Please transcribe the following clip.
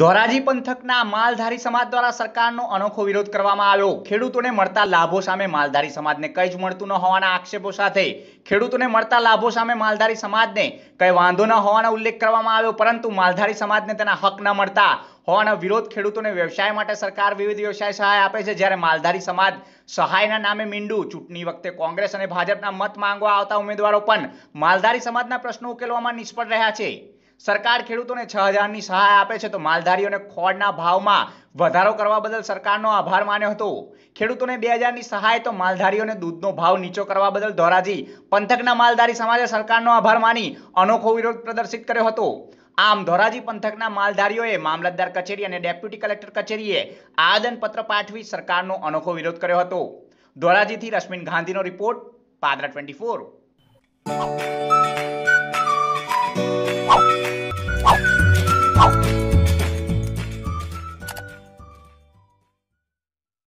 ધોરાજી પંથકના માલધારી સમાજ દ્વારા સરકારનો અનોખો વિરોધ કરવામાં આવ્યો ખેડૂતોને મળતા લાભો સામે માલધારી સમાજને કંઈ જ મળતું ન હોવાના આક્ષેપો સાથે ખેડૂતોને મળતા લાભો સામે માલધારી સમાજને કંઈ વાંધો ન હોવાનો ઉલ્લેખ કરવામાં આવ્યો પરંતુ માલધારી સમાજને તેના હક ન મળતા હોવાનો વિરોધ ખેડૂતોને વ્યવસાય માટે સરકાર વિવિધ વ્યવસાય સહાય આપે છે જ્યારે માલધારી સમાજ સહાયના નામે મીંડું ચૂંટણી વખતે કોંગ્રેસ અને ભાજપના મત માંગવા આવતા ઉમેદવારો પણ માલધારી સમાજના પ્રશ્નો ઉકેલવામાં નિષ્ફળ રહ્યા છે સરકાર ખેડૂતોને છ હજારની સહાય આપે છે તો માલધારીઓને ખોળના ભાવમાં વધારો કરવા બદલ સરકારનો આભાર માન્યો હતો ખેડૂતોને બે હજારની સહાય તો માલધારીઓને દૂધનો ભાવ નીચો કરવા બદલ ધોરાજી પંથકના માલધારી સમાજે સરકારનો આભાર માની અનોખો વિરોધ પ્રદર્શિત કર્યો હતો આમ ધોરાજી પંથકના માલધારીઓએ મામલતદાર કચેરી અને ડેપ્યુટી કલેક્ટર કચેરીએ આવેદનપત્ર પાઠવી સરકારનો અનોખો વિરોધ કર્યો હતો ધોરાજીથી રશ્મિન ગાંધીનો રિપોર્ટ પાદરા ટ્વેન્ટી ફોર